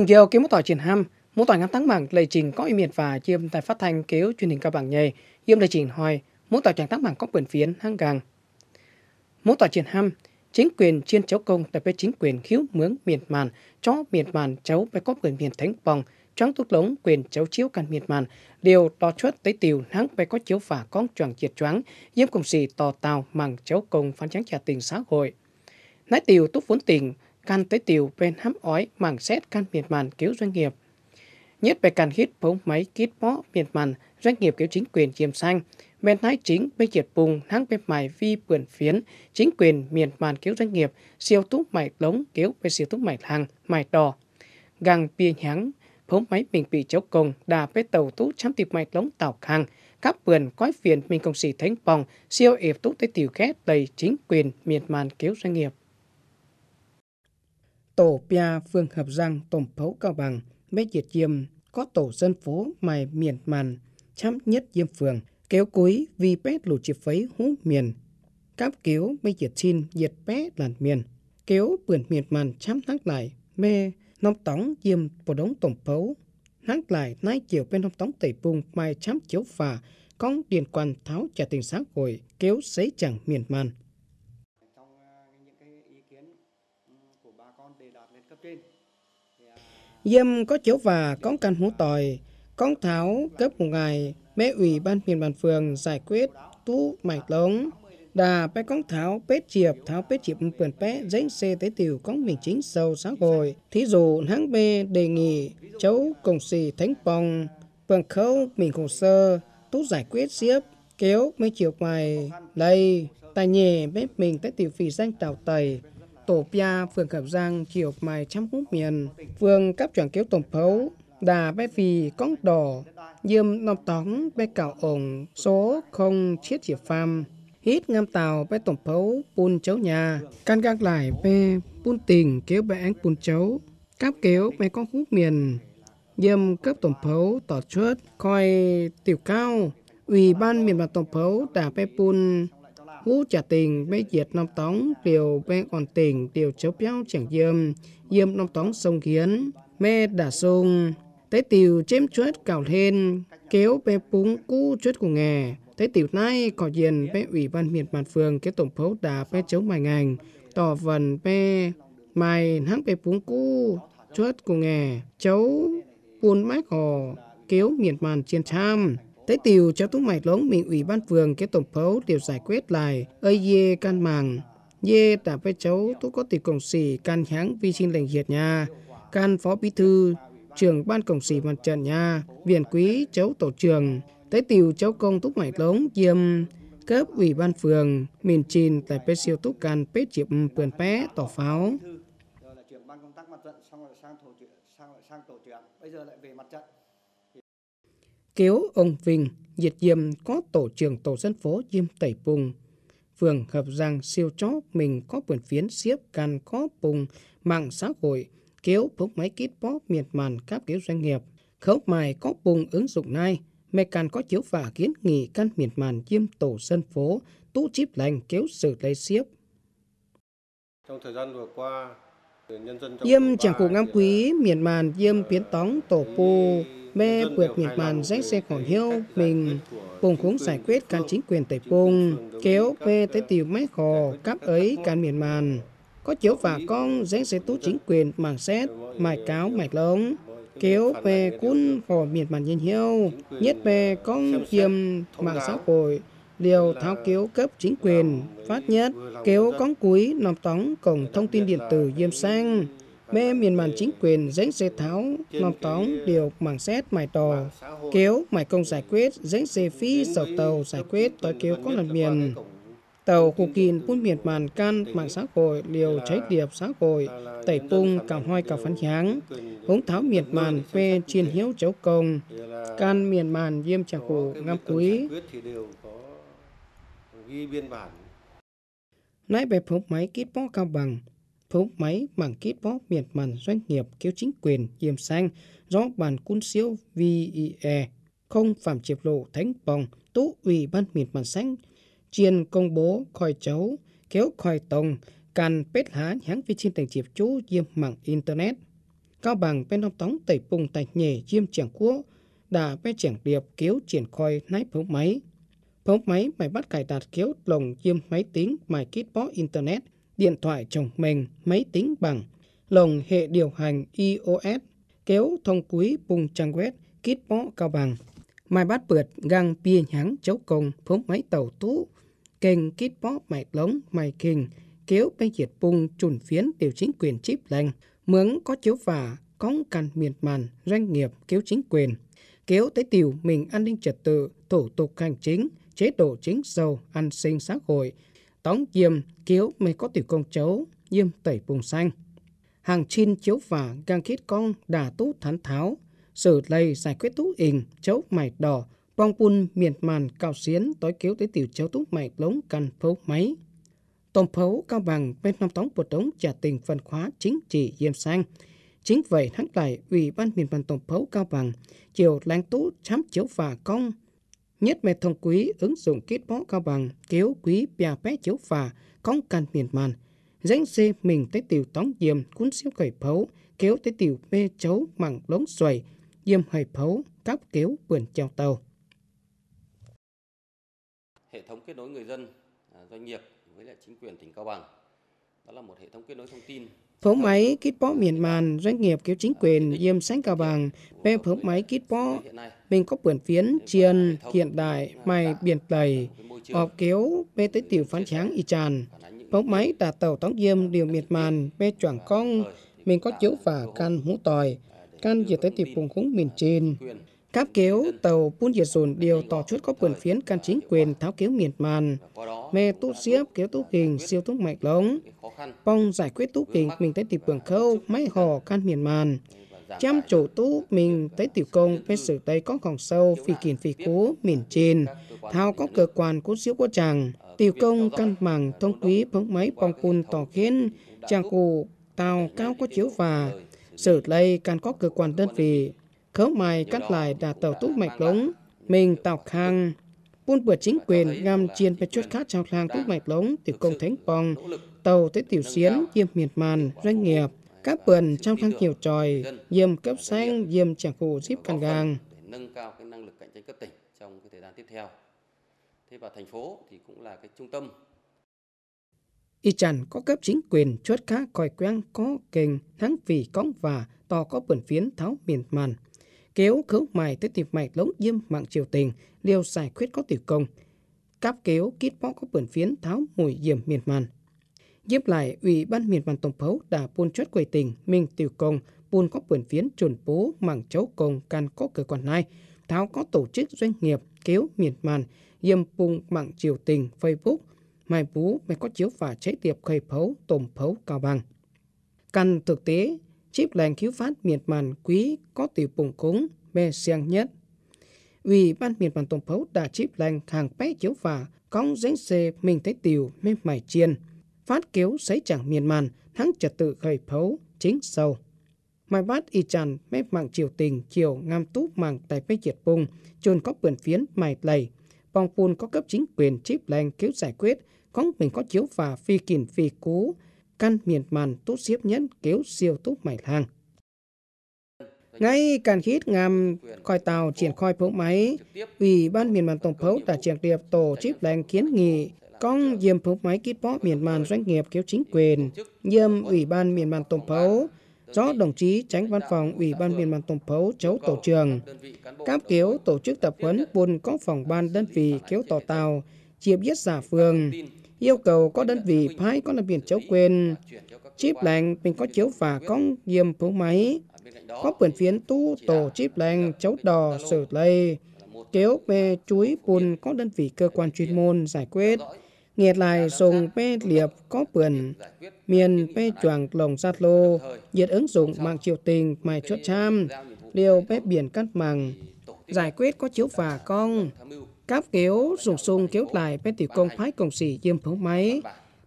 Cùng chiều kiếm một tỏi triển ham, một tỏi ngắm thắng bảng lệ trình có ý miệt và chiêm tại phát thanh kéo truyền hình cao bảng nhầy, yêm lệ trình hoài, một tỏi chẳng thắng bảng có quyền phiến hang gàng. Một tỏi triển ham, chính quyền chiên cháu công tại bên chính quyền khiếu mướn miệt màn, cho miệt màn cháu bé có quyền miền thánh bằng, choáng tút lống quyền cháu chiếu căn miệt màn, điều đo chuất tới tiểu nắng bé có chiếu phả con choàng triệt choáng, yêm cùng xì tò tào màng cháu công phán tráng trả tiền xã hội. nói tiểu túc vốn tiền. Can tới tiểu bên hám ói mảng xét can miệt màn cứu doanh nghiệp. Nhất về can khít bóng máy kít bó miệt màn doanh nghiệp cứu chính quyền chiêm xanh. Bên thái chính bên triệt bùng hãng bên mài vi bườn phiến chính quyền miệt màn cứu doanh nghiệp siêu tú mải lống cứu bên siêu tú mải hàng mải đỏ. Găng bia nhắng phóng máy mình bị chấu cùng đà với tàu tú chăm tiệp mạch lống tàu khang các vườn quái phiền mình công sĩ thánh phòng siêu ịp tú tới tiểu khét đầy chính quyền miệt màn cứu doanh nghiệp tổ Pia Phương Hợp Giang tổng phấu Cao Bằng, mấy diệt chiêm có tổ dân phố mày miền màn, chấm nhất diêm phường, kéo cúi vi pét lù chịp phấy hú miền. Cáp kéo mấy diệt xin diệt bé làn miền, kéo bườn miền màn chấm nắc lại, mê nông tống diêm bộ đống tổng phấu. Nắc lại nay chiều bên nông tống tẩy bùng mày chấm chiếu phà, con điền quan tháo trả tiền sáng hồi kéo xấy chẳng miền màn. Dâm có chiếu và con cần hú tỏi, con tháo cấp một ngày, mẹ ủy ban huyện bàn phường giải quyết tú mạch lống. Đà bé con tháo bết chiệp, tháo bết chiệp vườn bé dãy xe tế tiểu con mình chính sâu xã hội. Thí dụ hãng bê đề nghị cháu cổng xì thánh bong, phường khâu mình hồ sơ, tú giải quyết xiếp, kéo mấy chiều ngoài, lây, tài nhẹ bếp mình tế tiểu phì danh tào tầy, tổ pia phường Cẩm Giang chiều mai trăm hút miền, phường cấp chuẩn kéo tổng phấu, đà bé vì con đỏ, dơm nòng tóng bé cảo ổng, số không chiết chỉ pham, hít ngâm tàu bé tổng phấu, bùn chấu nhà, can gác lại bé bùn tình kéo bé án bùn chấu, cáp kéo bé con hút miền, dơm cấp tổng phấu tỏ chuốt, coi tiểu cao, ủy ban miền mặt tổng phấu đà bé bùn ngũ trả tình mê diệt nông tống điều mê còn tỉnh điều chấu béo chẳng dơm dơm nông tống sông kiến mê đà sông tế tiểu chém chuết cào lên kéo bé búng cú chuết của nghề tế tiểu nay có diện bé ủy ban miền bàn phường cái tổng phố đà bé chấu mài ngành tỏ vần bé mài hắn bé búng cú chuết của nghề chấu buôn mách hò kéo miền bàn chiến tham Thế tiểu cho tú mày lớn, miệng ủy ban phường cái tổng phấu đều giải quyết lại ơi dê can màng. Dê đã với cháu tú có tỷ cổng sĩ can hãng vi sinh lệnh hiệt nhà, can phó bí thư, trưởng ban cổng sĩ mặt trận nhà, viện quý cháu tổ trường. Thế tiểu cháu công tú mày lớn, diêm cấp ủy ban phường miền trình tại bếp siêu túc can bếp chiệp vườn bé tỏ pháo. Rồi là trưởng ban công tác mặt trận xong rồi sang tổ trưởng, sang sang tổ trưởng. Bây giờ lại về mặt trận. Kiếu ông Vinh, diệt diêm có tổ trưởng tổ dân phố Diêm Tẩy Pùng. Phường Hợp Giang siêu chó mình có quyền phiến xiếp can có Pùng, mạng xã hội, kiếu phúc máy kít bó miệt màn các kiếu doanh nghiệp. Khấu mài có Pùng ứng dụng nay mẹ can có chiếu phả kiến nghị căn miệt màn Diêm tổ dân phố, tú chip lành kiếu sự lấy xiếp. Trong thời gian vừa qua, Yêm chẳng cụ ngam quý, miền màn yêm biến tóng tổ pô, mê quyệt miền màn rách xe khỏi hiêu mình, bùng khúng giải quyết can chính quyền tây pung, kéo bê tới tiểu máy khò, cắp ấy can miền màn. Có chiếu và con rách xe tú chính quyền màng xét, mài cáo mạch lống, kéo bê cún hò miền màn nhân hiêu nhất bê con yêm mạng xã hội, liều tháo kiếu cấp chính quyền, phát nhất, kiếu cóng cúi, nằm tống cổng thông tin điện tử diêm sang, mê miền màn chính quyền dánh xe tháo, nằm tống điều mảng xét mài tò, kiếu mài công giải quyết, dánh xe phi sầu tàu giải quyết tối kiếu có lần miền. Tàu khu kín bút miệt màn can mạng xã hội liều cháy điệp xã hội, tẩy pung cả hoai cả phấn nháng, hống tháo miệt màn phê chiên hiếu cháu công, can miệt màn diêm trà khổ ngam quý ghi biên bản. Nãy về phóng máy kít bó cao bằng, phóng máy bằng kít bó miệt màn doanh nghiệp cứu chính quyền diêm xanh do bàn cun siêu VIE không phạm triệt lộ thánh bồng tú ủy ban miệt màn xanh chiên công bố khỏi cháu kéo khỏi tông càn pết há nháng vi trên tầng triệt chú diêm mạng internet cao bằng bên đông tống tẩy bùng tạch nhề diêm chẳng cua đã bên chẳng điệp kéo triển khoi nái phóng máy Hốp máy máy bắt cài đặt kéo lồng chiêm máy tính máy keyboard internet, điện thoại chồng mình máy tính bằng, lồng hệ điều hành iOS, kéo thông quý bùng trang web, keyboard cao bằng. Mai bắt bượt găng bia nháng chấu công phốm máy tàu tú, kênh keyboard máy lóng máy kinh, kéo bên diệt bùng chuẩn phiến điều chính quyền chip lành, mướn có chiếu phả, cóng cằn miệt màn, doanh nghiệp, kéo chính quyền, kéo tới tiểu mình an ninh trật tự, thủ tục hành chính, chế độ chính sâu, an sinh xã hội, tống diêm kiếu mới có tiểu công chấu, diêm tẩy bùng xanh. Hàng chin chiếu phả gang khít con đà tú thán tháo, sử lây giải quyết tú ình, chấu mày đỏ, bong pun miệt màn cao xiến tối kiếu tới tiểu chấu tú mày lống căn phấu máy. Tổng phấu cao bằng bên năm tống bột tống trả tình phân khóa chính trị diêm xanh. Chính vậy hắn lại Ủy ban miền bàn tổng phấu cao bằng, chiều lãnh tú chám chiếu phả công nhất mẹ thông quý ứng dụng kết bó cao bằng kéo quý bia bé chiếu phà cong can miền màn danh xe mình tới tiểu tống diêm cuốn xíu khởi phấu kéo tới tiểu bê chấu mảng lống xoài diêm hầy phấu cáp kéo vườn treo tàu hệ thống kết nối người dân à, doanh nghiệp với lại chính quyền tỉnh cao bằng đó là một hệ thống kết nối thông tin phố máy kít bó miền màn, doanh nghiệp kéo chính quyền, diêm sánh cao bằng, bê phố máy kít bó, mình có bươn phiến, chiên, hiện đại, mày, biển tầy, ọp kéo, bê tới tiểu phán tráng y tràn. phố máy tà tàu tóng diêm điều miệt màn, bê choảng cong, mình có chiếu và can hú tòi, can dựa tới tiểu vùng khúng miền trên. Các kéo tàu buôn diệt Punjizun đều tỏ chút có quyền phiến can chính quyền tháo kéo miệt màn. Mê túc diếp kéo túc hình siêu túc mạch lống. Bong giải quyết túc hình mình tới tìm bường khâu, máy hò can miệt màn. Chăm chủ tú mình tới tiểu công bên sử tây có khoảng sâu phi kiền phi cú miền trên thao có cơ quan cú siêu của chàng tiểu công căn bằng thông quý phóng máy bong cun tỏ khiến chàng cụ tàu cao có chiếu và sử lây can có cơ quan đơn vị khấu mài cắt lại đã tàu túc mạch lống, mình tàu khang. Buôn bừa chính quyền ngam chiên về chốt khát trao lang túc mạch lống từ công thánh bong, tàu tới tiểu xiến, diêm miệt màn, doanh nghiệp, các vườn trong thang nhiều tròi, diêm cấp xanh, diêm chẳng cụ díp càng gang. Nâng cao cái năng lực cạnh tranh cấp tỉnh trong cái thời gian tiếp theo. Thế và thành phố thì cũng là cái trung tâm Y chẳng có cấp chính quyền chuốt cá còi quang có kềnh, thắng vì cõng và to có bẩn phiến tháo miền màn kéo khấu mài tới tìm mạch lống diêm mạng triều tình, liều giải quyết có tiểu công. Cáp kéo kít bó có bẩn phiến tháo mùi diêm miệt màn. Diếp lại ủy ban miền màn tổng phấu đã buôn chốt quầy tình mình tiểu công, buôn có bẩn phiến chuẩn bố mảng cháu công can có cơ quan này, tháo có tổ chức doanh nghiệp kéo miền màn, diêm bùng mạng triều tình Facebook, mai bú mày có chiếu và chế tiệp khơi phấu tồm phấu cao bằng. Căn thực tế chip lành cứu phát miệt màn quý có tiểu bùng cúng mê siang nhất. Vì ban miệt màn tổng phấu đã chip lành hàng bé chiếu phả, cong dánh xê mình thấy tiểu mê mải chiên. Phát kiếu sấy chẳng miệt màn, thắng trật tự khởi phấu, chính sâu. Mai bát y chàn mê mạng triều tình chiều ngam túp mạng tại bê triệt bùng, chôn có bườn phiến mài lầy. Bong pun có cấp chính quyền chip lành cứu giải quyết, có mình có chiếu phả phi kìn phi cú, căn miền màn tốt xiếp nhẫn kéo siêu tốt mảnh hàng. Ngay càn khít ngam coi tàu triển khai phẫu máy, Ủy ban miền màn tổng phẫu đã triển điệp tổ chức đánh kiến nghị công diêm phẫu máy kít bó miền màn doanh nghiệp kéo chính quyền, nhiệm Ủy ban miền màn tổng phẫu, do đồng chí tránh văn phòng Ủy ban miền màn tổng phẫu chấu tổ trường. Cáp kéo tổ chức tập huấn buôn có phòng ban đơn vị kéo tàu tàu, chia biết giả phường, yêu cầu có đơn vị phải có làm biển chấu quyền, chip lành mình có chiếu và con nghiêm phú máy, có quyền phiến tu tổ chip lành chấu đỏ sử lây, kéo về chuối bùn có đơn vị cơ quan chuyên môn giải quyết, nghiệt lại dùng pe liệp có bườn miền pe choàng lồng sát lô nhiệt ứng dụng mạng triệu tình mài chốt cham liều pe biển cắt màng giải quyết có chiếu phà cong cáp kéo rụt sung kéo lại bên tiểu công phái công sĩ diêm phố máy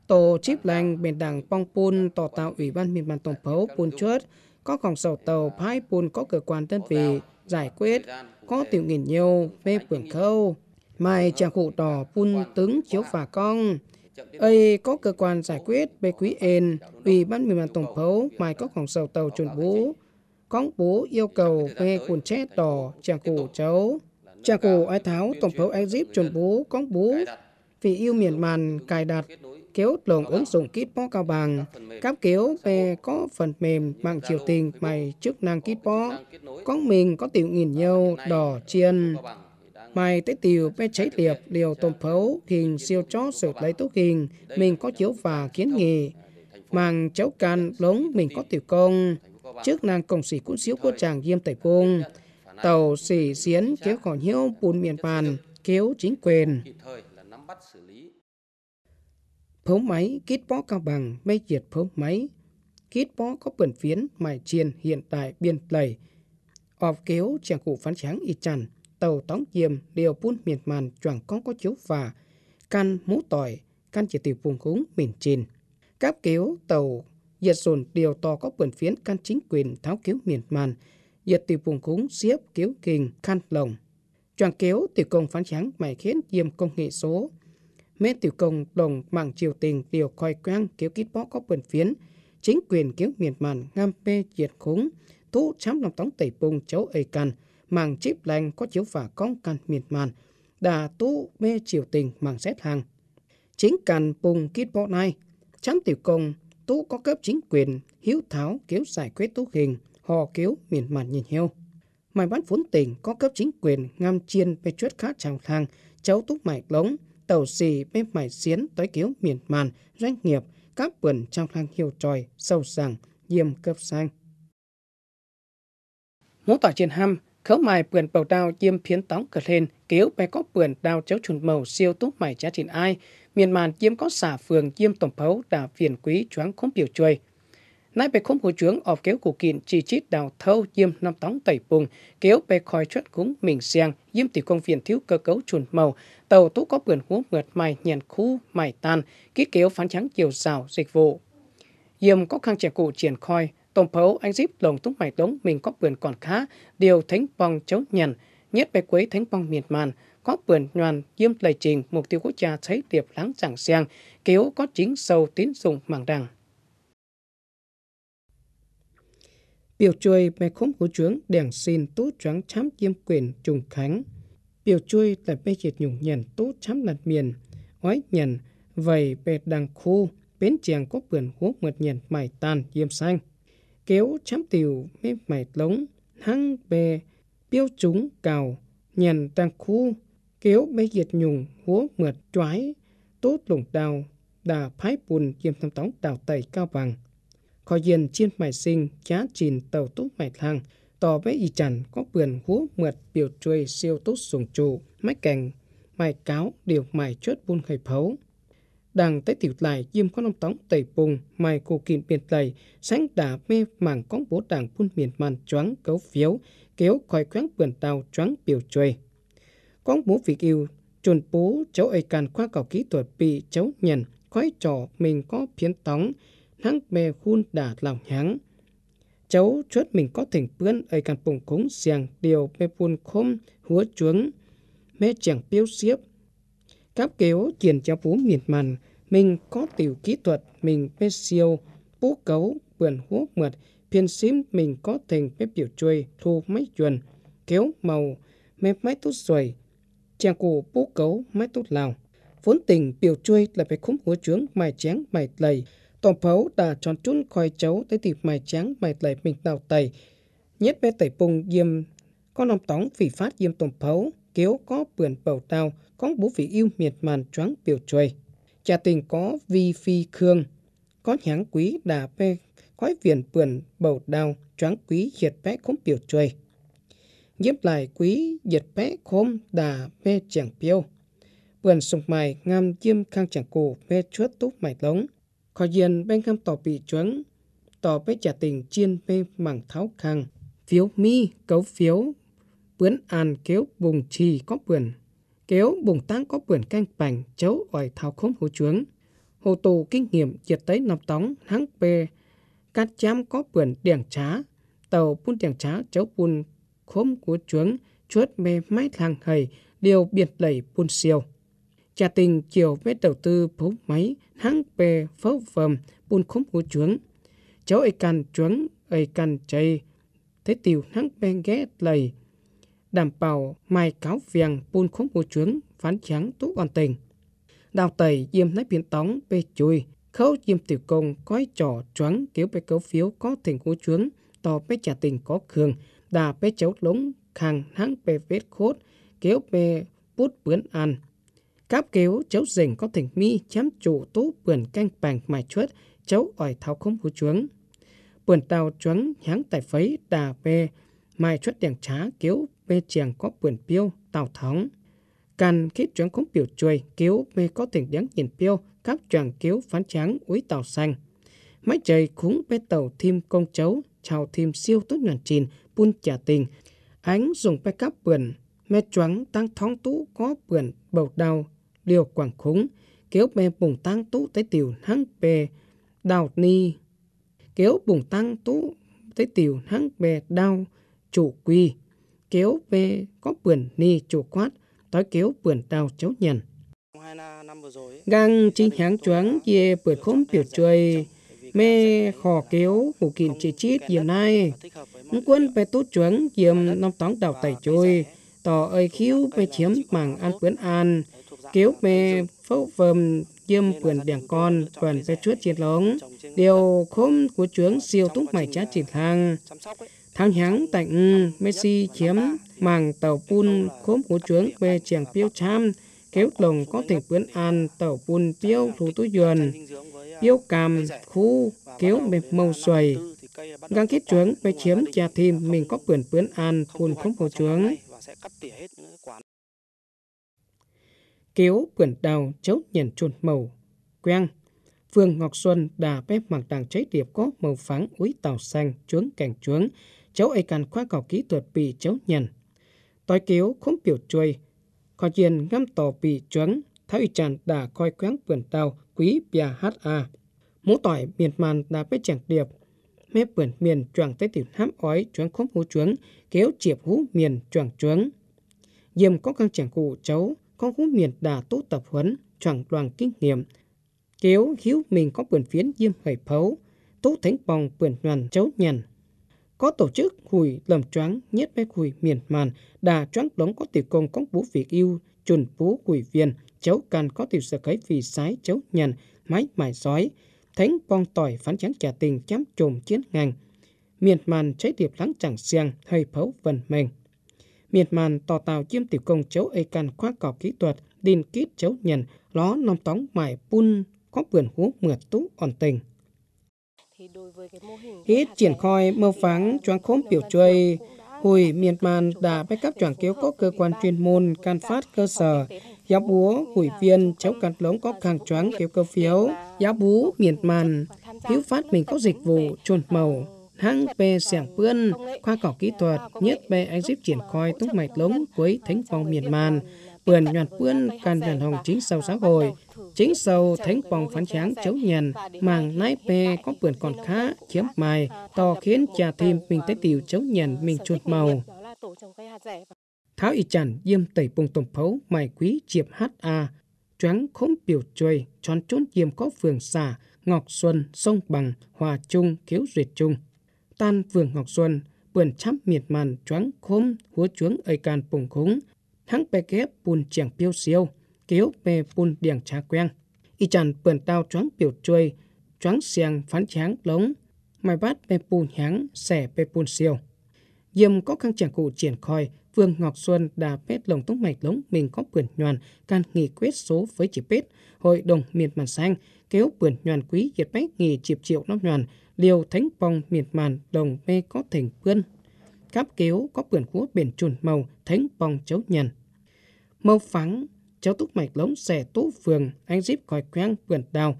tổ chip lành biển đảng pong pun tổ tạo ủy ban miền bàn tổng phố pun chuốt có phòng sầu tàu phái pun có cơ quan đơn vị giải quyết có tiểu nghìn nhiều về phường khâu mai chàng cụ đỏ pun tướng chiếu phà con ấy có cơ quan giải quyết về quý ên ủy ban miền bàn tổng phố mai có phòng sầu tàu chuẩn bố con bố yêu cầu về quần chết đỏ chàng cụ cháu cha cổ Ai Tháo, Tổng thống Egypt chuẩn bố công bố vì yêu miền màn cài đặt kéo lồng ứng dụng Kitpo cao bằng, cáp kéo về có phần mềm mạng triều tình mày chức năng Kitpo, con mình có tiểu nghìn nhau đỏ chiên. Mày tới tiểu bé cháy liệp điều tổng phấu hình siêu chó sửa lấy tốt hình, mình có chiếu và kiến nghị. Mạng cháu can lống mình có tiểu công, chức năng cổng sĩ cũng xíu của chàng nghiêm tẩy cung tàu xỉ xiến kéo khỏi hiếu bùn miền bàn, kéo chính quyền. Phấu máy kít bó cao bằng mây diệt phấu máy. Kít bó có bẩn phiến mài chiên hiện tại biên lầy. Ọp kéo chàng cụ phán tráng y chằn, tàu tóng diêm đều bùn miền màn chẳng có có chiếu và căn mũ tỏi, căn chỉ tiểu vùng cúng miền trên. Các kéo tàu diệt dồn điều to có bẩn phiến căn chính quyền tháo kéo miền màn, dịch từ vùng cúng xiếp kéo kình khăn lồng. chọn kéo từ công phán trắng mày khiến diêm công nghệ số. Mên tiểu công đồng mạng triều tình điều coi quang kéo kít bó có bần phiến. Chính quyền kéo miệt màn ngâm mê diệt khúng. Thu chám lòng tống tẩy bùng cháu ấy cằn. mạng chip lành có chiếu phả con căn miệt màn. Đà tu mê triều tình mạng xét hàng. Chính cằn bùng kít bó này. Chám tiểu công tu có cấp chính quyền hiếu tháo kéo giải quyết tu hình hò kiếu miền màn nhìn heo. Mài bán vốn tỉnh có cấp chính quyền ngam chiên bê chuất khát tràng thang, cháu túc mải lống, tàu xì bê mải xiến tới kiếu miền màn, doanh nghiệp, các vườn trong thang hiệu tròi, sâu sàng, diêm cấp sang. Mũ tỏa trên ham, khấu mài vườn bầu đào diêm phiến tóng cờ lên, kiếu bê có vườn đào cháu chuẩn màu siêu túc mải giá trình ai, miền màn diêm có xả phường diêm tổng phấu đà phiền quý choáng khống biểu chuôi nai bề khung hủ trướng, ọp kéo cụ kiện chỉ chít đào thâu diêm năm tóng tẩy bùng kéo bề khói chất cúng mình xiang diêm tỷ công viên thiếu cơ cấu chuồn màu tàu tú có bườn hú mượt mày nhèn khu mày tan kít kéo phán trắng chiều rào dịch vụ diêm có khang trẻ cụ triển khoi tổng phấu anh díp lồng túc mày tống mình có bườn còn khá điều thánh bong chống nhằn nhất bề quấy thánh bong miệt màn có bườn nhoàn diêm lầy trình mục tiêu quốc gia thấy điệp lắng chẳng xiang kéo có chính sâu tín dụng mảng đằng biểu chui mẹ khống hữu trướng đèn xin tú choáng chám chiêm quyền trùng khánh biểu chui tại bê diệt nhủng nhàn tú chám đặt miền ói nhàn vầy bẹt đằng khu bến chàng có vườn hố mượt nhàn mải tàn diêm xanh kéo chám tiểu mê mải lống hăng bè biêu chúng cào nhàn đằng khu kéo bê diệt nhùng hố mượt trái tốt lủng đào đà phái bùn diêm thăm tống đào tẩy cao bằng có yên chiên mài sinh cá chìn tàu tốt mài thăng tò bé y chẳng có vườn hú mượt biểu chuôi siêu tốt sùng trụ mách cành mài cáo điều mài chốt buôn khởi phấu đang tới tiểu lại diêm có nông tóng tẩy bùng mài cô kín biệt lầy sáng đã mê mảng con bố đảng buôn miền màn choáng cấu phiếu kéo khỏi khoáng vườn tàu choáng biểu chuôi con bố việc yêu chôn bố cháu ấy càn qua cầu kỹ thuật bị cháu nhận khói trò mình có phiến tống hắn mê hun đã lòng hãng. Cháu chốt mình có thành bướn ở căn bùng cúng xiang điều mê buôn khôm húa chuống, mẹ chẳng biêu xiếp. Các kéo triển cho vũ miệt màn, mình có tiểu kỹ thuật, mình mê siêu, bố cấu, bườn húa mượt, phiên xím mình có thành mê biểu chuôi, thu máy chuồn, kéo màu, mẹ máy tốt xuầy, chàng cụ bố cấu, máy tốt lào. Vốn tình biểu chuôi là phải khống húa chuống, mài chén, mài lầy, tổng phấu đã chọn chun khỏi cháu tới tìm mài trắng mài lại mình nào tẩy nhất bé tẩy bùng diêm con nòng tóng vì phát diêm tổng phấu kéo có bườn bầu tao có bố vị yêu miệt màn choáng biểu chuầy cha tình có vi phi khương có nháng quý đà pe khói viền bườn bầu đao choáng quý hiệt bé khống biểu chuầy nhiếp lại quý diệt bé khôm đà pe chẳng piêu bườn sùng mài ngam diêm khang chẳng cổ pe chuốt túc mài lống Khó dân bên khám tỏ bị chuẩn, tỏ bế tình chiên bê mảng tháo khăn. Phiếu mi, cấu phiếu, bướn an kéo bùng trì có bườn. Kéo bùng tăng có bườn canh bành, chấu ỏi tháo khống hồ chuống. Hồ tù kinh nghiệm diệt tới nằm tóng, hãng bê, cát chám có bườn điảng trá. Tàu bún điảng trá chấu bùn khóm của chuống, chuốt mê mái thang hầy, điều biệt lầy bùn siêu trà tình chiều với đầu tư phố máy hãng bè phố vầm bùn khống của chuống cháu ấy càn chuống ấy càn chạy thế tiểu hãng bè ghé lầy đảm bảo mai cáo viàng bùn khống của chuống phán trắng tú an tình đào tẩy diêm nách biển tóng bê chui khâu diêm tiểu công coi trò choáng kéo bê cấu phiếu có thành của chuống to bê trà tình có cường đà bê cháu lúng khang hãng bè vết khốt kéo bê bút bướn ăn Cáp kéo cháu rình có thỉnh mi chém chủ tố bườn canh bàng mài chuốt cháu ỏi tháo không phú chuống. Bườn tàu chuống nháng tài phấy đà bê, mài chuốt đèn trá kéo bê chàng có bườn piêu, tàu thóng. Càn khít chuống không biểu chuôi kéo bê có thỉnh đắng nhìn piêu, cáp chuồng kéo phán tráng úi tàu xanh. Máy trời khúng bê tàu thêm công cháu, chào thêm siêu tốt ngàn trình, buôn trả tình. Ánh dùng bê cáp bườn, mê chuống tăng thóng tú có bườn bầu đào liều quảng khúng, kéo bè bùng tăng tú tới tiểu hăng bè đào ni, kéo bùng tăng tú tới tiểu hăng bè đau chủ quy, kéo bè có bườn ni chủ quát, tới kéo bườn đào cháu nhận. găng chính hãng choáng về bượt khốn biểu trời, mê khò kéo hủ kìm chỉ chít giờ nay. Quân bè tốt choáng dìm nông tóng đào tẩy trôi, tỏ ơi khiếu bè chiếm mảng an quyến an, cứu mê phúc vầm dâm quyền đèn con quyền bê chuốt chiến lống điều khóm của trướng siêu túc mày chát chỉ thang tháng hắn tạnh messi chiếm màng tàu pun khóm của trướng về chàng piêu cham kéo lồng có thể bướn an tàu pun piêu thủ túi dườn piêu cam khu kéo mềm màu xoài găng kết trướng về chiếm trà thêm mình có bướn bướn an pun khóm của trướng kéo quyển đào chấu nhận chuột màu quang Phương Ngọc Xuân đà bếp mặc đảng cháy điệp có màu pháng úi tàu xanh chuống cảnh chuống, cháu ấy càn khoa cầu kỹ thuật bị cháu nhận. Tối kéo không biểu chuôi, có nhiên ngâm tỏ bị chuống, thái ủy tràn đã coi quán vườn tàu quý bia ha Mũ tỏi miền màn đã bếp chẳng điệp, mép vườn miền choàng tới tiểu hám ói chuống khốm hú chuống, kéo chiệp hú miền choàng chuống. Diêm có căng chẳng cụ cháu, con cũng miền đà tốt tập huấn, chẳng đoàn kinh nghiệm. Kéo hiếu mình có quyền phiến diêm hầy phấu, tú thánh bòng quyền đoàn chấu nhằn. Có tổ chức hùi lầm choáng nhất với hùi miền màn, đà choáng đóng có tiểu công công bố việc yêu, chuẩn bố hùi viên, cháu càn có tiểu sở khấy vì sái cháu nhằn, máy mải sói thánh bong tỏi phán chán trả tình chám trồm chiến ngành. Miền màn trái điệp lắng chẳng xiang, hơi phấu vần mình miệt Myanmar tò tàu chiêm tiểu công chấu ây can khoa cỏ kỹ thuật din kít chấu nhận ló nòng tóng mải pun có vườn hú mượt tú ổn tình. ít triển khai mơ à, pháng choáng khốn biểu chơi hồi miệt Myanmar đã bách cấp chuẩn kéo có cơ quan chuyên môn can phát cơ sở giáo búa hủy viên chấu cắn lống có càng choáng kéo cơ phiếu giáo bú Myanmar hiếu phát mình có dịch vụ trôn màu ờ, hãng pe sẻng bươn, khoa cỏ kỹ thuật, nhất pe anh giúp triển khai túc mạch lống cuối thánh phong miền màn, bườn nhọn bươn can nhuận hồng chính sâu xã hội, chính sâu thánh phong phán tráng chấu nhằn, màng nái pe có bườn còn khá, chiếm mài, to khiến trà thêm mình tới tiểu chấu nhằn mình chuột màu tháo y chản diêm tẩy bùng tổng phấu mài quý triệp ha a choáng khống biểu chuôi tròn trốn diêm có phường xả ngọc xuân sông bằng hòa trung khiếu duyệt trung tan vườn ngọc xuân, vườn chăm miệt màn choáng khôm húa chuống ơi can bùng khúng, thắng bè ghép bùn chèng piêu siêu, kéo bè bùn điàng trà quen. Y chàn vườn tao choáng biểu chơi, choáng xiang phán cháng lống, mai bát bè bùn nháng xẻ bè bùn siêu. Dầm có khăn chẳng cụ triển khoi, Vương Ngọc Xuân đã bết lồng tốc mạch lống mình có quyền nhoàn can nghị quyết số với chỉ bết hội đồng miệt màn xanh kéo quyền nhoàn quý diệt bách nghỉ chịp triệu năm nhoàn liều thánh bong miệt màn đồng mê có thành quân Cáp kiếu có bươn khúa biển chuẩn màu thánh bong chấu nhằn. màu phắng, cháu túc mạch lống xẻ tố phường, anh díp còi quang bươn đào.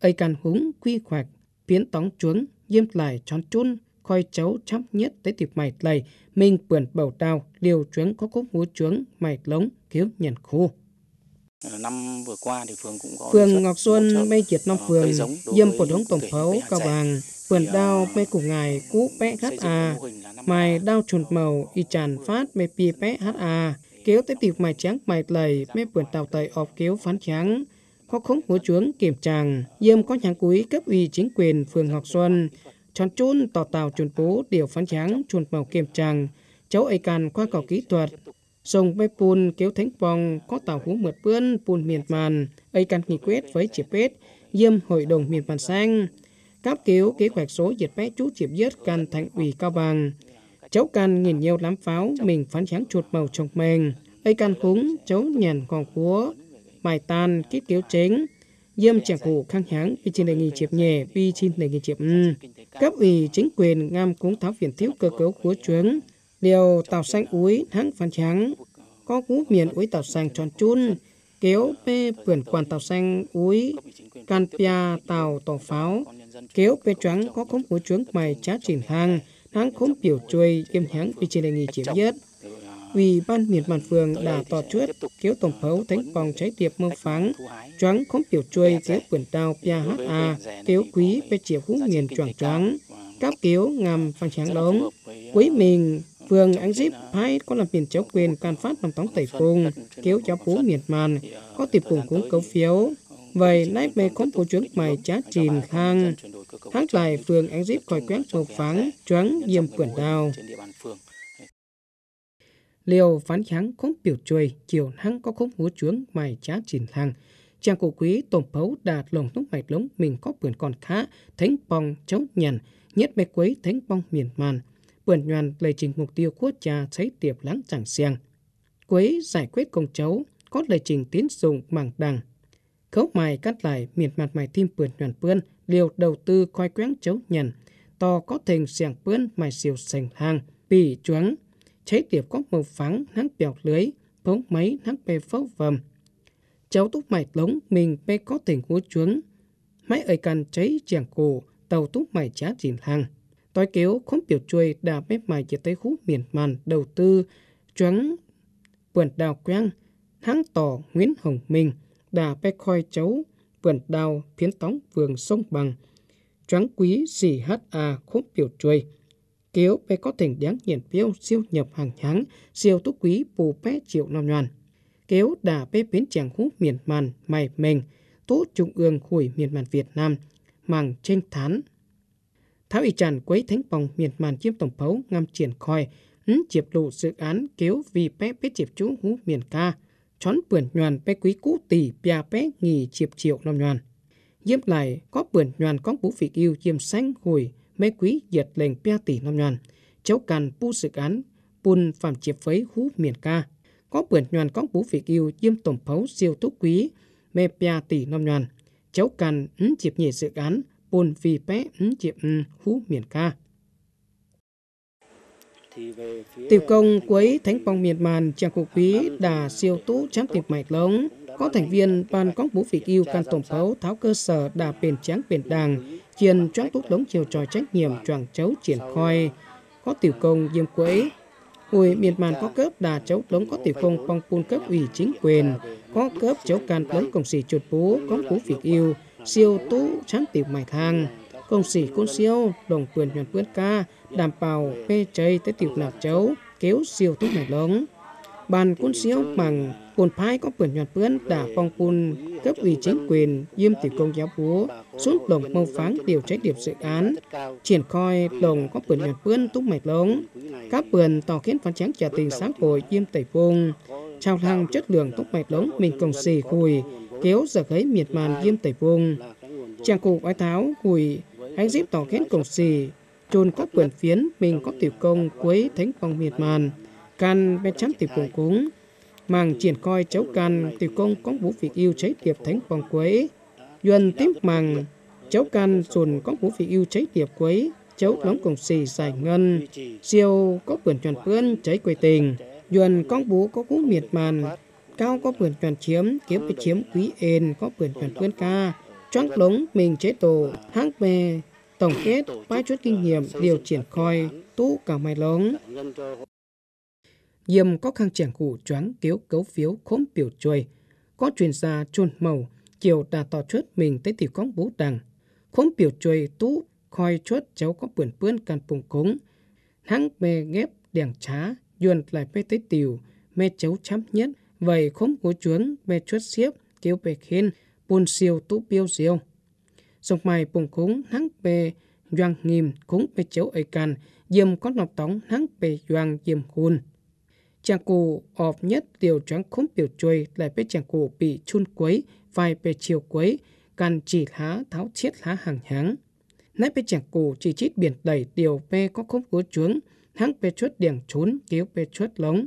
Ây càn húng quy hoạch biến tóng chuống, diêm lại tròn chun, khoi cháu chắp nhất tới tiệp mạch lầy, mình bươn bầu đào, liều chuống có cốt múa chuống, mạch lống, kiếu nhằn khô ờ, năm vừa qua thì phường cũng có phường Ngọc Xuân, Mây Triệt năm Phường, Dâm Phổ Đống Tổng Phấu, Cao Bằng vườn đao mê củ ngài cũ bé hát à, mài đao chuột màu y tràn phát mê pi bé hát à, kéo tới tiệp mài trắng mài lầy mê vườn tàu tầy ọp kéo phán trắng, khó khống hố chuống kiểm tràng, dơm có nhãn cuối cấp ủy chính quyền phường Ngọc Xuân, chọn chôn tỏ tàu chuột bố điều phán trắng chuột màu kiểm tràng, cháu ấy càn khoa cầu kỹ thuật, sông bê pun kéo thánh pong có tàu hú mượt bươn pun miệt màn ấy căn nghị quyết với chỉ pết diêm hội đồng miền màn xanh cáp kiểu kế hoạch số diệt bé chú chiếm giết can thành ủy cao bằng. Cháu can nhìn nhiều lắm pháo, mình phán sáng chuột màu chồng mình. Ây can cúng, cháu nhàn còn cúa. Mài tan, kết kiểu chính. Diêm chẳng cụ khang háng, vì trên đề nghị chiếm nhẹ, vì trên đề nghị chiếm Cấp ủy chính quyền ngam cúng tháo phiền thiếu cơ cấu của chuyến. Điều tàu xanh úi, thắng phán trắng. Có cú miền úi tàu xanh tròn chun kéo bê vườn quản tàu xanh úi can pia tàu tổ pháo kéo bê trắng có khống của trướng mày trá trình hàng, nắng khống biểu chuôi kiêm hắn vì trên đề nghị chiếm nhất Vì ban miền bản phường đã tỏ chuốt, kéo tổng phấu à, thánh phòng cháy tiệp mơ pháng, choáng khống biểu chuôi kéo quyền tàu PHA, kéo quý bê chiều hú miền choảng choáng, cáp kéo ngầm phan tráng đống, quý à, mình Vương anh Díp hai có làm miền cháu quyền can phát bằng tóng tẩy phùng, kéo cháu phú miền màn, à, có tiệp cùng cúng cấu phiếu, Vậy, nay mê khốn của trưởng mày chá chìm khang, hát tài phường án dịp khỏi quét một phán, choáng diêm quyển đào. Liều phán kháng khống biểu chuối, chiều hăng có khống húa chuống mày chá chìm khang. Chàng cụ quý tổng phấu đạt lồng lúc mạch lống mình có bườn còn khá, thánh bong cháu nhằn, nhất mê quấy thánh bong miền màn. Bườn nhoàn lời trình mục tiêu quốc gia thấy tiệp lắng chẳng xiang. Quấy giải quyết công cháu, có lời trình tiến dụng mảng đằng khấu mài cắt lại miền mặt mài tim bươn nhuận bươn liều đầu tư khoai quén chấu nhận to có thình xẻng bươn mài siêu sành hàng bị chuáng cháy tiệp có màu phẳng nắng bèo lưới phóng máy nắng bè phấu vầm cháu túc mài lống mình bê có thình hú chuáng máy ơi cần cháy chàng cổ tàu túc mài chá dìn hàng tối kéo không biểu chuôi đà bếp mài chỉ tới hú miền màn đầu tư chuáng vườn đào quang tháng tỏ nguyễn hồng minh đà bé khoi cháu vườn đào phiến tóng vườn sông bằng, tráng quý gì hát à khốm biểu chuôi. Kéo bé có thỉnh đáng nhiệt biêu siêu nhập hàng tháng, siêu túc quý bù bé triệu năm nhoàn. Kéo đà bé biến chàng hú miền màn mày mình, tố trung ương khủi miền màn Việt Nam, màng tranh thán. Tháo y tràn quấy thánh bòng miền màn chiếm tổng phấu ngâm triển khoi, ứng chiệp đủ dự án kéo vì bé biết chiệp chú hú miền ca chón bưởi nhoàn bé quý cũ tỷ bia bé nghỉ chiệp triệu năm nhoàn. Diêm lại có bưởi nhoàn con bú vị yêu diêm xanh hồi mấy quý diệt lệnh bia tỷ năm nhoàn. Cháu càn pu sự án pun phạm chiệp phấy hú miền ca. Có bưởi nhoàn con bú vị yêu diêm tổng phấu siêu thúc quý mê bia tỷ năm nhoàn. Cháu càn ứng chiệp nhị sự án pun vì bé ứng chiệp hú miền ca. Tiểu công quấy thánh phong miệt màn trang cục quý đà siêu tú chám tiệp mạch lống. Có thành viên ban cóng bố vị yêu can tổng phấu tháo cơ sở đà bền tráng bền đàng, chiền choáng tốt lống chiều trò trách nhiệm choàng chấu triển khoai Có tiểu công diêm quấy Hồi miền màn có cấp đà cháu đống có tiểu công phong phun cấp ủy chính quyền, có cấp cháu can đống công sĩ chuột bố, có cú việc yêu, siêu tú chán tiệp mạch hàng, công sĩ côn siêu, đồng quyền nhuận quyết ca, đảm bảo phê chơi tới tiểu nào chấu kéo siêu thuốc này lớn bàn cuốn siêu bằng cuốn phái có quyền nhuận bướn đã phong quân cấp ủy chính quyền diêm tiểu công giáo búa xuống đồng mâu phán điều trách điểm dự án triển khai đồng có quyền nhuận bướn túc mạch lớn các quyền tỏ khiến phán tráng trả tình sáng hội diêm tẩy vùng trao hàng chất lượng túc mạch lớn mình công xì khùi kéo giờ thấy miệt màn diêm tẩy vùng chàng cụ quái tháo hùi anh diếp tỏ khiến cổng xì trôn các quyền phiến mình có tiểu công quấy thánh phòng miệt màn can bên chấm tiểu cùng cúng màng triển coi cháu can tiểu công có vũ vị yêu cháy tiệp thánh phòng quấy duân tím màng cháu can dồn có vũ vị yêu cháy tiệp quấy cháu lóng cùng xì giải ngân siêu có quyền tròn phương cháy quầy tình duân con bố có cú miệt màn cao có quyền tròn chiếm kiếm bị chiếm quý ên có quyền tròn phương ca choáng lống mình chế tổ hang về tổng kết ba chút kinh nghiệm điều triển khai tú cả mai lớn. Nhiệm có khăn triển cụ choáng kiếu cấu phiếu khốm biểu chuôi, có truyền gia chôn màu, chiều đã tỏ chút mình tới tỷ con bú đằng. Khốm biểu chuôi tú khoi chút cháu có bươn bươn can phùng cúng. Hắn mê ghép đèn trá, yuồn lại mê tới tiểu, mê cháu chấm nhất, vậy khốm cố chuống mê chút xiếp, kiếu bề khen, buồn siêu tú biêu siêu sông mai bùng khốn nắng về doan nghiêm khốn về chéo ấy can dìm có nọc tống nắng về doan dìm khuôn chàng cụ ọp nhất tiểu trắng khốn biểu trôi lại với chàng cụ bị chun quấy vai về chiều quấy can chỉ lá tháo chiết lá hàng háng nãy về chàng cụ chỉ chít biển đẩy tiểu về có khốn cố chuống nắng về chuốt điểm trốn kéo về chuốt lóng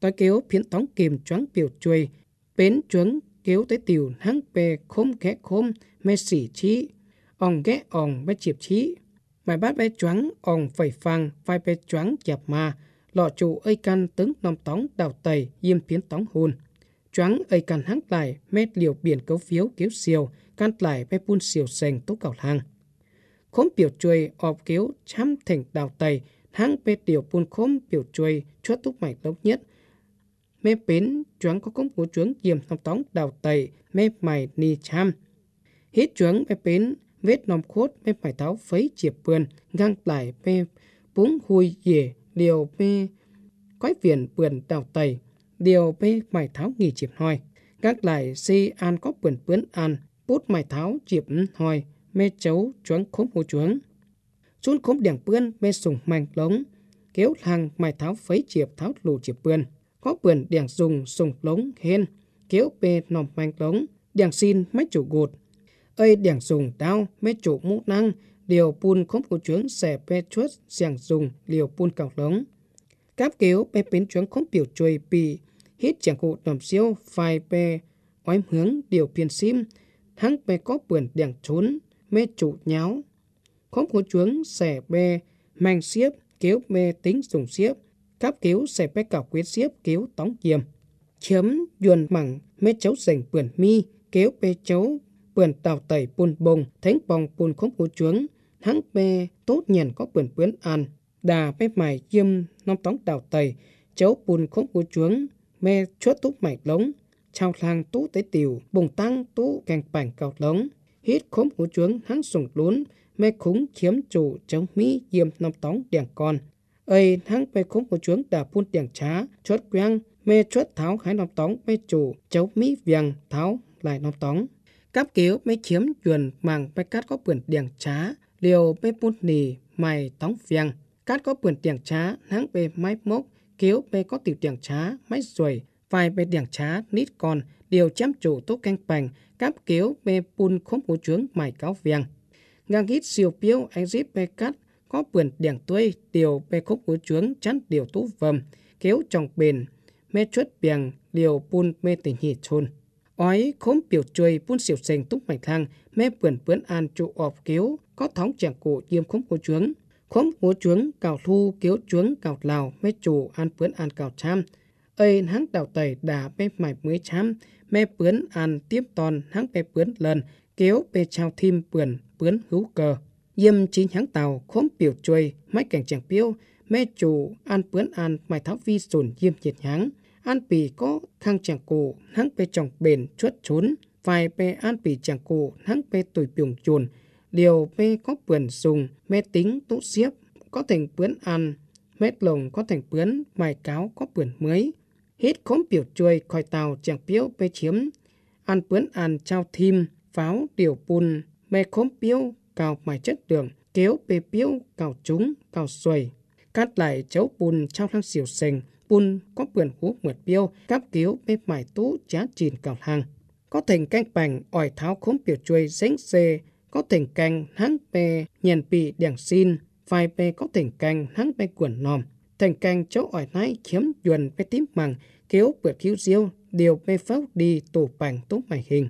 tối kéo phiến tống kìm choáng biểu trôi bến chuống kéo tới tiểu nắng về khôm khẽ khôm mê sỉ trí ong ghé ong bé chiệp chí mày bát bé choáng ong phẩy phang vai bé choáng chạp mà lọ trụ ơi can tướng nòng tóng đào tẩy diêm phiến tóng hồn choáng ơi can hắc lại mét liều biển cấu phiếu kéo xiều can lại bé buôn xiều sành tố cảo hàng khóm biểu chuối ọp kéo chăm thỉnh đào tẩy hang bé tiểu buôn khóm biểu chuối cho túc mày lâu nhất mê bến chuáng có công của chuáng diêm nòng tóng đào tẩy mê mày ni chăm hết chuáng mê bến vết nòng cốt mê phải tháo phấy chiệp vườn găng tải mê búng hùi dề điều mê quái viền vườn đào tẩy điều mê mày tháo nghỉ chiệp hoài các lại si an có vườn vườn an bút mày tháo chiệp hoài mê chấu chuống khốm hồ chuống chun khốm đèn vườn mê sùng mảnh lống kéo hàng mày tháo phấy chiệp tháo lù chiệp vườn có vườn đèn dùng sùng lống hên kéo bê nòng mảnh lống đèn xin mấy chủ gột ơi đảng dùng tao mê chủ mũ năng điều pun khốm của chuyến xe bê chuốt giảng dùng liều pun cọc lớn cáp kéo bê bến chuyến khốm biểu chuối bị hít chẳng cụ tầm siêu phai bê oái hướng điều piền sim thắng bê có bườn đảng trốn mê chủ nháo khốm của chuyến xe bê mang siếp kéo bê tính dùng siếp cáp kéo xe bê cọc quyết siếp kéo tóng diềm chấm duồn mẳng mê cháu sành bườn mi kéo bê cháu quyển tàu tẩy bùn bùng thánh bong bùn khống bố chuống hãng bê tốt nhận có quyền quyến ăn đà bê mải diêm năm tóng tàu tẩy cháu bùn khống bố chuống mê chốt tốt mải lống chào thang tú tế tiểu bùng tăng tú càng bảng cào lống hít khống bố chuống hãng sùng lún mê khúng chiếm chủ chống mỹ diêm năm tóng đèn con ấy hãng bê khống bố chuống đà phun tiền trá chốt quang mê chốt tháo khái năm tóng mê chủ cháu mỹ viàng tháo lại năm tóng cáp kéo mấy chiếm chuồn màng mấy cát có bườn điện trá, liều mấy bút nì, mày tóng viang. Cát có bườn điện trá, nắng bê máy mốc, kéo mấy có tiểu điện trá, máy ruồi, vài bê điện trá, nít con, điều chăm chủ tốt canh bành, cáp kéo bê bùn khống bố trướng mày cáo viang. Ngang hít siêu piêu anh dít bê cát, có bườn điện tuê, điều bê khúc bố trướng chắn điều tú vầm, kéo tròng bền, mê chuất biàng, điều bùn mê tình hỉ chôn ói khốm biểu chơi buôn xỉu sành túc mạch thang mẹ bươn bươn an trụ ọp kiếu có thóng chàng cổ diêm khốm cố chuống khốm cố chuống cào thu kiếu chuống cào lào mẹ chủ an bươn an cào cham ơi hắn đào tẩy đà mẹ mải mới cham mẹ bươn an tiếp toàn hắn mẹ bươn lần kiếu bê trao thim bươn bươn hữu cờ diêm chín hắn tàu khốm biểu chơi máy cảnh chàng piêu mẹ chủ an bươn an mài tháo vi sồn diêm nhiệt nháng an pì có thang chàng cổ hắn pe chồng bền chuốt trốn vài pe an pì chàng cổ hắn pe tuổi piồng chuồn điều pe có bườn dùng, mê tính tụ xiếp có thành bướn ăn mét lồng có thành bướn mài cáo có bườn mới hết khóm biểu chuôi khỏi tàu chàng piếu pe chiếm ăn bướn ăn trao thim pháo điều bùn mê khóm piếu cào mài chất đường kéo pe piếu cào trúng cào xuầy cắt lại chấu bùn trong thang xỉu sành bùn có vườn hú mượt biêu, cáp cứu bê mải tú chá chìn cào hàng. Có thành canh bành ỏi tháo khống biểu chuối dánh xê, có thành canh hãng bê nhèn bị đèn xin, vai bê có thành canh hãng bê quần nòm. Thành canh chỗ ỏi nái chiếm duần bê tím mằng, kéo bượt cứu diêu, điều bê pháo đi tù bành tú mày hình.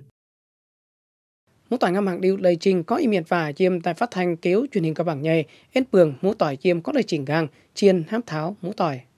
Mũ tỏi ngâm hàng điêu lời trình có ý miệt và chiêm tại phát thanh kéo truyền hình các bảng nhầy, ên bường mũ tỏi chiêm có lời trình gang, chiên hám tháo mũ tỏi.